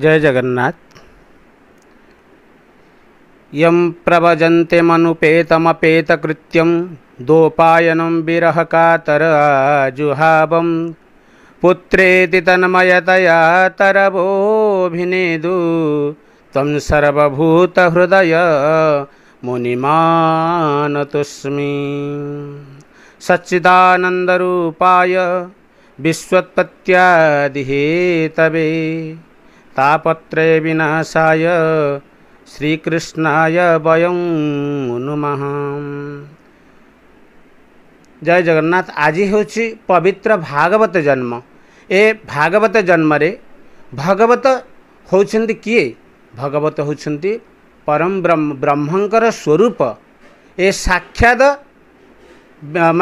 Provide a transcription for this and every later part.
जय जगन्नाथ यं प्रभजन्ते मनुपेतमपेतकृत्यं दोपायनं विरहकातराजुहावं पुत्रेति तन्मयतया तरबोऽभिनेदु त्वं सर्वभूतहृदय मुनिमानतुस्मि सच्चिदानन्दरूपाय विश्वत्पत्यादिहेतवे तापत्रे विनाशाय श्रीकृष्णा वय नुम जय जगन्नाथ आज हूँ पवित्र भागवत जन्म ए भागवत जन्म रे भगवत होती किए भगवत हूँ परम ब्रह्म ब्रह्मकर स्वरूप ए साक्षात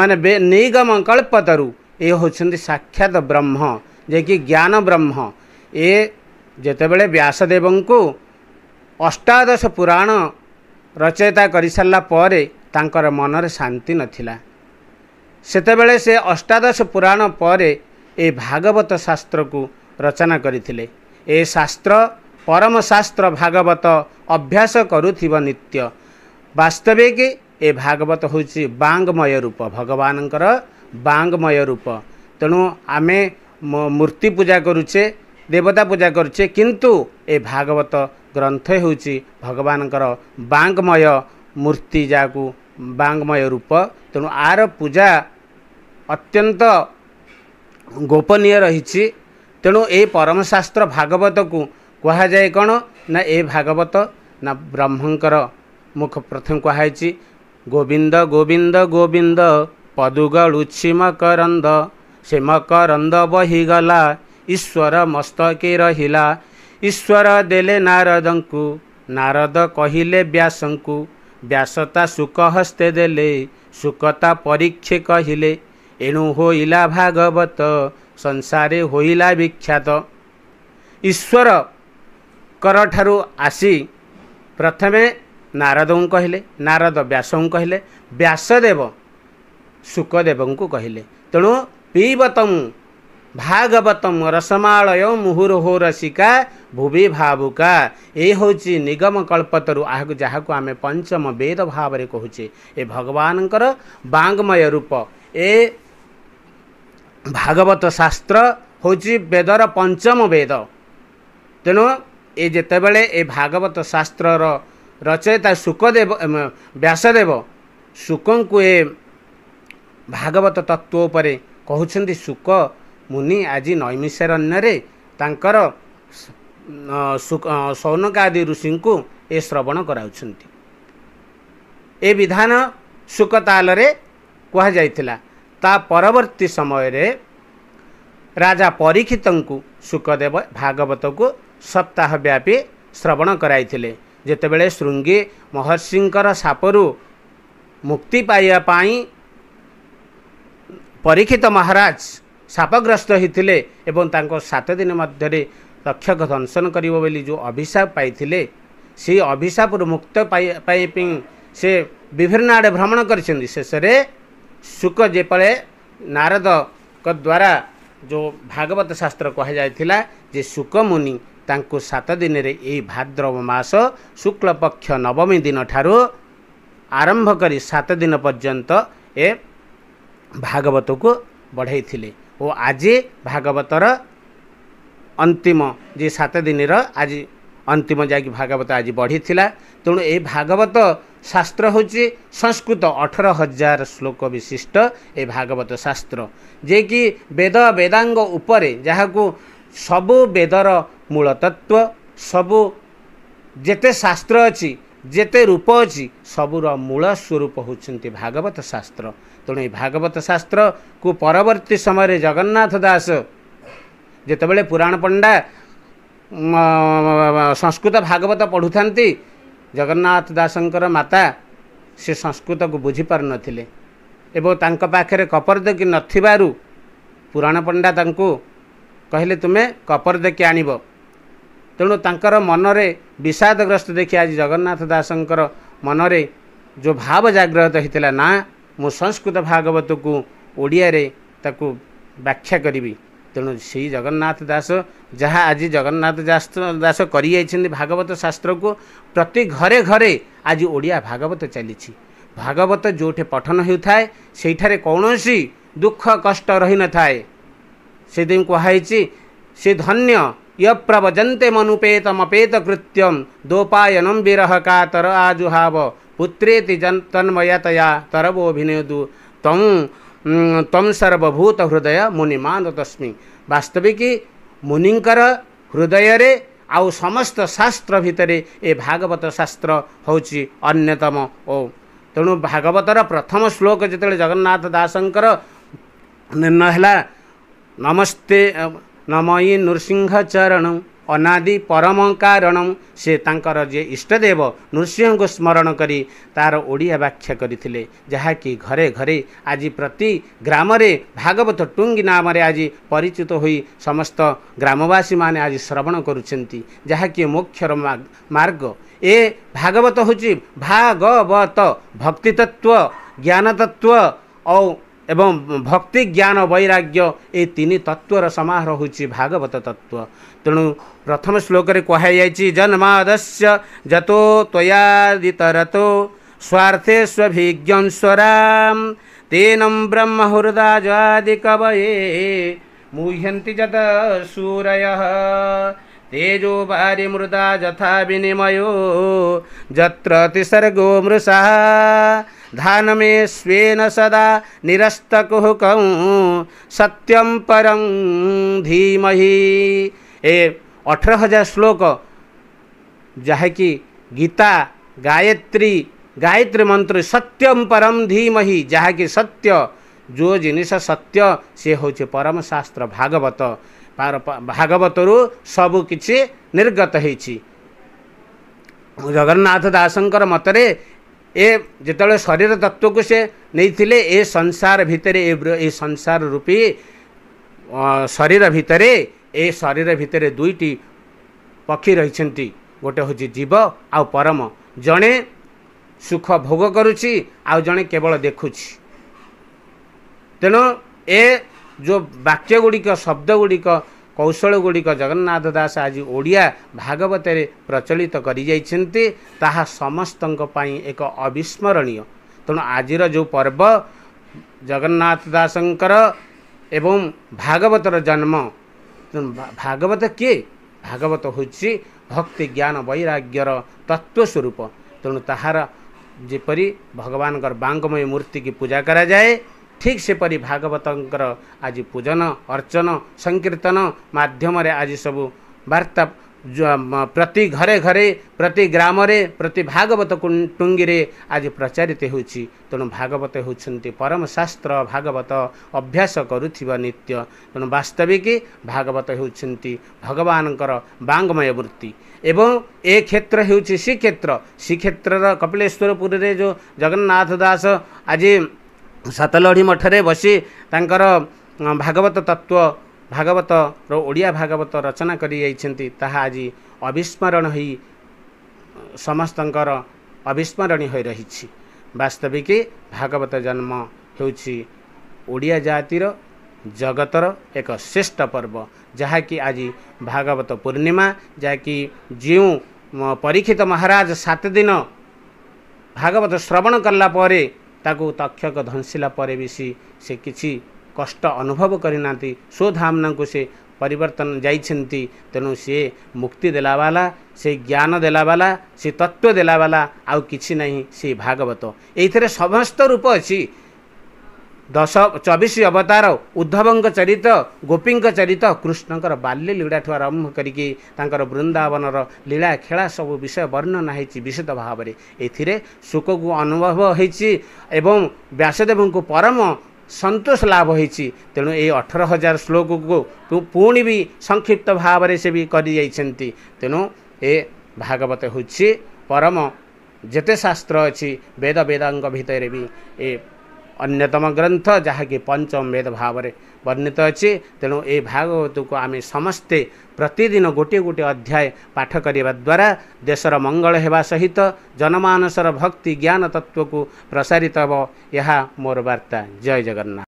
मान निगम कल्पतरु ये होती साक्षात ब्रह्म जेकि ज्ञान ब्रह्म ए ଯେତେବେଳେ ବ୍ୟାସଦେବଙ୍କୁ ଅଷ୍ଟାଦଶ ପୁରାଣ ରଚୟିତା କରିସାରିଲା ପରେ ତାଙ୍କର ମନରେ ଶାନ୍ତି ନଥିଲା ସେତେବେଳେ ସେ ଅଷ୍ଟାଦଶ ପୁରାଣ ପରେ ଏ ଭାଗବତ ଶାସ୍ତ୍ରକୁ ରଚନା କରିଥିଲେ ଏ ଶାସ୍ତ୍ର ପରମଶାସ୍ତ୍ର ଭାଗବତ ଅଭ୍ୟାସ କରୁଥିବ ନିତ୍ୟ ବାସ୍ତବିକ ଏ ଭାଗବତ ହେଉଛି ବାଙ୍ଗମୟ ରୂପ ଭଗବାନଙ୍କର ବାଙ୍ଗମୟ ରୂପ ତେଣୁ ଆମେ ମୂର୍ତ୍ତି ପୂଜା କରୁଛେ ଦେବତା ପୂଜା କରୁଛେ କିନ୍ତୁ ଏ ଭାଗବତ ଗ୍ରନ୍ଥ ହେଉଛି ଭଗବାନଙ୍କର ବାଙ୍ଗମୟ ମୂର୍ତ୍ତି ଯାହାକୁ ବାଙ୍ଗମୟ ରୂପ ତେଣୁ ଆର ପୂଜା ଅତ୍ୟନ୍ତ ଗୋପନୀୟ ରହିଛି ତେଣୁ ଏ ପରମଶାସ୍ତ୍ର ଭାଗବତକୁ କୁହାଯାଏ କ'ଣ ନା ଏ ଭାଗବତ ନା ବ୍ରହ୍ମଙ୍କର ମୁଖ ପ୍ରଥମେ କୁହାଯାଇଛି ଗୋବିନ୍ଦ ଗୋବିନ୍ଦ ଗୋବିନ୍ଦ ପଦୁଗଳୁଛି ମକରନ୍ଦ ସେ ମକରନ୍ଦ ବହିଗଲା ईश्वर ईश्वर देले नारदंकु नारद कहिले व्यासंकु व्यासता देले सुकता परीक्षे कहिले एणु होइला भागवत संसार होइला विख्यात ईश्वर ठु आसी प्रथमे नारद के नारद व्यासँग कहिले व्यासदेव सुकदेव कहिले तेणु पिब त ଭାଗବତ ରସମାଳୟ ମୁହୁରହୋ ରସିକା ଭୁବି ଭାବୁକା ଏ ହେଉଛି ନିଗମ କଳ୍ପତରୁ ଆହାକୁ ଯାହାକୁ ଆମେ ପଞ୍ଚମ ବେଦ ଭାବରେ କହୁଛେ ଏ ଭଗବାନଙ୍କର ବାଙ୍ଗମୟ ରୂପ ଏ ଭାଗବତ ଶାସ୍ତ୍ର ହେଉଛି ବେଦର ପଞ୍ଚମ ବେଦ ତେଣୁ ଏ ଯେତେବେଳେ ଏ ଭାଗବତ ଶାସ୍ତ୍ରର ରଚୟିତା ଶୁକଦେବ ବ୍ୟାସଦେବ ଶୁକଙ୍କୁ ଏ ଭାଗବତ ତତ୍ତ୍ୱ ଉପରେ କହୁଛନ୍ତି ଶୁକ मुनि आज नैमिसर तर आदि ऋषि ए श्रवण ए गराउकतालै कुरा तरती समय रे राजा परीक्षित को सप्ताह व्यापी श्रवण गराइले जति बेला शृङ्गी महर्षिङ्कर सापहरू मुक्ति परीक्षित महाराज ସାପଗ୍ରସ୍ତ ହୋଇଥିଲେ ଏବଂ ତାଙ୍କ ସାତ ଦିନ ମଧ୍ୟରେ ରକ୍ଷକ ଦଂଶନ କରିବ ବୋଲି ଯେଉଁ ଅଭିଶାପ ପାଇଥିଲେ ସେଇ ଅଭିଶାପରୁ ମୁକ୍ତ ପାଇବା ପାଇଁ ସେ ବିଭିନ୍ନ ଆଡ଼େ ଭ୍ରମଣ କରିଛନ୍ତି ଶେଷରେ ଶୁକ ଯେପଳେ ନାରଦଙ୍କ ଦ୍ୱାରା ଯେଉଁ ଭାଗବତ ଶାସ୍ତ୍ର କୁହାଯାଇଥିଲା ଯେ ଶୁକ ମୁନି ତାଙ୍କୁ ସାତ ଦିନରେ ଏହି ଭାଦ୍ରବ ମାସ ଶୁକ୍ଳପକ୍ଷ ନବମୀ ଦିନ ଠାରୁ ଆରମ୍ଭ କରି ସାତ ଦିନ ପର୍ଯ୍ୟନ୍ତ ଏ ଭାଗବତକୁ ବଢ଼େଇଥିଲେ ଓ ଆଜି ଭାଗବତର ଅନ୍ତିମ ଯେ ସାତ ଦିନର ଆଜି ଅନ୍ତିମ ଯାଇକି ଭାଗବତ ଆଜି ବଢ଼ିଥିଲା ତେଣୁ ଏ ଭାଗବତ ଶାସ୍ତ୍ର ହେଉଛି ସଂସ୍କୃତ ଅଠର ହଜାର ଶ୍ଳୋକ ବିଶିଷ୍ଟ ଏ ଭାଗବତ ଶାସ୍ତ୍ର ଯିଏକି ବେଦ ବେଦାଙ୍ଗ ଉପରେ ଯାହାକୁ ସବୁ ବେଦର ମୂଳତତ୍ଵ ସବୁ ଯେତେ ଶାସ୍ତ୍ର ଅଛି ଯେତେ ରୂପ ଅଛି ସବୁର ମୂଳ ସ୍ୱରୂପ ହେଉଛନ୍ତି ଭାଗବତ ଶାସ୍ତ୍ର ତେଣୁ ଏଇ ଭାଗବତ ଶାସ୍ତ୍ରକୁ ପରବର୍ତ୍ତୀ ସମୟରେ ଜଗନ୍ନାଥ ଦାସ ଯେତେବେଳେ ପୁରାଣ ପଣ୍ଡା ସଂସ୍କୃତ ଭାଗବତ ପଢ଼ୁଥାନ୍ତି ଜଗନ୍ନାଥ ଦାସଙ୍କର ମାତା ସେ ସଂସ୍କୃତକୁ ବୁଝିପାରୁନଥିଲେ ଏବଂ ତାଙ୍କ ପାଖରେ କପରଦେକି ନଥିବାରୁ ପୁରାଣ ପଣ୍ଡା ତାଙ୍କୁ କହିଲେ ତୁମେ କପରଦେକି ଆଣିବ ତେଣୁ ତାଙ୍କର ମନରେ ବିଷାଦଗ୍ରସ୍ତ ଦେଖି ଆଜି ଜଗନ୍ନାଥ ଦାସଙ୍କର ମନରେ ଯେଉଁ ଭାବ ଜାଗ୍ରତ ହୋଇଥିଲା ନା ମୁଁ ସଂସ୍କୃତ ଭାଗବତକୁ ଓଡ଼ିଆରେ ତାକୁ ବ୍ୟାଖ୍ୟା କରିବି ତେଣୁ ସେଇ ଜଗନ୍ନାଥ ଦାସ ଯାହା ଆଜି ଜଗନ୍ନାଥ ଦାସ ଦାସ କରିଯାଇଛନ୍ତି ଭାଗବତ ଶାସ୍ତ୍ରକୁ ପ୍ରତି ଘରେ ଘରେ ଆଜି ଓଡ଼ିଆ ଭାଗବତ ଚାଲିଛି ଭାଗବତ ଯେଉଁଠି ପଠନ ହେଉଥାଏ ସେଇଠାରେ କୌଣସି ଦୁଃଖ କଷ୍ଟ ରହିନଥାଏ ସେଥିପାଇଁ କୁହାହେଇଛି ସେ ଧନ୍ୟ ୟ ପ୍ରବଜନ୍ତେ ମନୁପେତମପେତ କୃତ୍ୟମ୍ ଦୋପାୟନମ୍ ବିରହ କାତର ଆଜୁହାବ पुत्रेति तरवोभिनेदु तं तं सर्वभूत हृदय मुनिमा तस्मि वास्तविक मुनिंकर हृदय शास्त्र आउ ए भागवत शास्त्र हौ अन्यतम ओ तेणु भागवत प्रथम श्लोक जतिबे जगन्नाथ दासको नमस्ते नम नृसिंह चरण ଅନାଦି ପରମ କାରଣ ସେ ତାଙ୍କର ଯିଏ ଇଷ୍ଟଦେବ ନୃସିଂହଙ୍କୁ ସ୍ମରଣ କରି ତାର ଓଡ଼ିଆ ବ୍ୟାଖ୍ୟା କରିଥିଲେ ଯାହାକି ଘରେ ଘରେ ଆଜି ପ୍ରତି ଗ୍ରାମରେ ଭାଗବତ ଟୁଙ୍ଗି ନାମରେ ଆଜି ପରିଚିତ ହୋଇ ସମସ୍ତ ଗ୍ରାମବାସୀମାନେ ଆଜି ଶ୍ରବଣ କରୁଛନ୍ତି ଯାହାକି ମୁଖ୍ୟର ମାର୍ଗ ଏ ଭାଗବତ ହେଉଛି ଭାଗବତ ଭକ୍ତିତତ୍ଵ ଜ୍ଞାନତତ୍ତ୍ୱ ଓ एवं भक्ति ज्ञान वैराग्य ए तीन तत्वर समारोह हुन्छ भागवत तत्व तेणु प्रथम श्लोकले कहाइ जन्मा जतो त्वयादितरतो स्वार्थे स्वेस् ब्रह्मह्र जादिवे मुह्य सूर तेजोरी मृदा जथा विम जत्रो मृष धान स्वेन सदा निरस्तकुह सत्यं सत्यम धीमहि ए अठर हजार श्लोक जहाँकि गीता गायत्री गायत्री मंत्र सत्यम परम धीमहि जहाँकि सत्य जो जिनिस सत्य से ହେଉଛି ପରମ भागवत ଭାଗବତ ଭାଗବତରୁ ସବୁ କିଛି ନିର୍ଗତ ହେଇଛି ଜଗନ୍ନାଥ ଦାସଙ୍କର ମତରେ ଏ ଯେତେବେଳେ ଶରୀର ତତ୍ତ୍ୱକୁ ସେ ନେଇଥିଲେ ଏ ସଂସାର ଭିତରେ ଏ ଏ ସଂସାର ରୂପୀ ଶରୀର ଭିତରେ ଏ ଶରୀର ଭିତରେ ଦୁଇଟି ପକ୍ଷୀ ରହିଛନ୍ତି ଗୋଟେ ହେଉଛି ଜୀବ ଆଉ ପରମ ଜଣେ ସୁଖ ଭୋଗ କରୁଛି ଆଉ ଜଣେ କେବଳ ଦେଖୁଛି ତେଣୁ ଏ ଯେଉଁ ବାକ୍ୟ ଗୁଡ଼ିକ ଶବ୍ଦ ଗୁଡ଼ିକ कौशल गुडिक जगन्नाथ दास आज ओडिया भागवतले प्रचलित गरिज समस्तै एक अविस्मरणीय जो पर्व जगन्नाथ दासम् भागवत र जन्म भागवत के भागवत हौ भक्ति ज्ञान वैराग्य तत्त्व स्वरूप तहार त भगवानको बांगमय मूर्ति की पूजा ठीक से परी भागवत आज पूजन अर्चना सङ्कीन माध्यमे आज सबै वार्ता प्रति घरे घरे प्रति ग्राम प्रति भागवत टुङ्गि आज प्रचारित हुन्छ तणु भागवत हेर्नु परम शास्त्र भागवत अभ्यास गरुथ्यो नित्य त वस्तविक भागवत हेर्ने भगवानको बांगमय वृत्ति एवं एउटा श्री क्षेत्र श्री क्षेत्र र कपिलेश्वरपुर जो जगन्नाथ दास आज ସାତଲଢ଼ି ମଠରେ ବସି ତାଙ୍କର ଭାଗବତ ତତ୍ତ୍ୱ ଭାଗବତର ଓଡ଼ିଆ ଭାଗବତ ରଚନା କରିଯାଇଛନ୍ତି ତାହା ଆଜି ଅବିସ୍ମରଣ ହୋଇ ସମସ୍ତଙ୍କର ଅବିସ୍ମରଣୀୟ ହୋଇ ରହିଛି ବାସ୍ତବିକ ଭାଗବତ ଜନ୍ମ ହେଉଛି ଓଡ଼ିଆ ଜାତିର ଜଗତର ଏକ ଶ୍ରେଷ୍ଠ ପର୍ବ ଯାହାକି ଆଜି ଭାଗବତ ପୂର୍ଣ୍ଣିମା ଯାହାକି ଯେଉଁ ପରୀକ୍ଷିତ ମହାରାଜ ସାତ ଦିନ ଭାଗବତ ଶ୍ରବଣ କଲା ପରେ ताकु तक्षक धनशिला पर भी सी से किसी कष्ट अनुभव करना स्वधामना को से परिवर्तन जाइन तेणु से मुक्ति देलावाला से ज्ञान देलावाला से तत्व देलावाला आउ कि नहीं से भागवत ये समस्त रूप अच्छी ଦଶ ଚବିଶ ଅବତାର ଉଦ୍ଧବଙ୍କ ଚରିତ ଗୋପୀଙ୍କ ଚରିତ କୃଷ୍ଣଙ୍କର ବାଲ୍ୟ ଲୀଳାଠୁ ଆରମ୍ଭ କରିକି ତାଙ୍କର ବୃନ୍ଦାବନର ଲୀଳା ଖେଳା ସବୁ ବିଷୟ ବର୍ଣ୍ଣନା ହେଇଛି ବିଶେଷ ଭାବରେ ଏଥିରେ ଶୋକକୁ ଅନୁଭବ ହୋଇଛି ଏବଂ ବ୍ୟାସଦେବଙ୍କୁ ପରମ ସନ୍ତୋଷ ଲାଭ ହୋଇଛି ତେଣୁ ଏଇ ଅଠର ହଜାର ଶ୍ଳୋକକୁ ପୁଣି ବି ସଂକ୍ଷିପ୍ତ ଭାବରେ ସେ ବି କରିଯାଇଛନ୍ତି ତେଣୁ ଏ ଭାଗବତ ହେଉଛି ପରମ ଯେତେ ଶାସ୍ତ୍ର ଅଛି ବେଦ ବେଦାଙ୍କ ଭିତରେ ବି ଏ अन्यतम ग्रन्थ जहाँकि पंचम वेद भाव वर्णित अछ तेणु ए भागवतको आम समस्ते प्रतिदिन गोटे गोटे अध्याय द्वारा देशर मंगल मङ्गलवासहित सहित जनमानसर भक्ति ज्ञान तत्व को प्रसारित हो यहा मोर वार्ता जय जगन्नाथ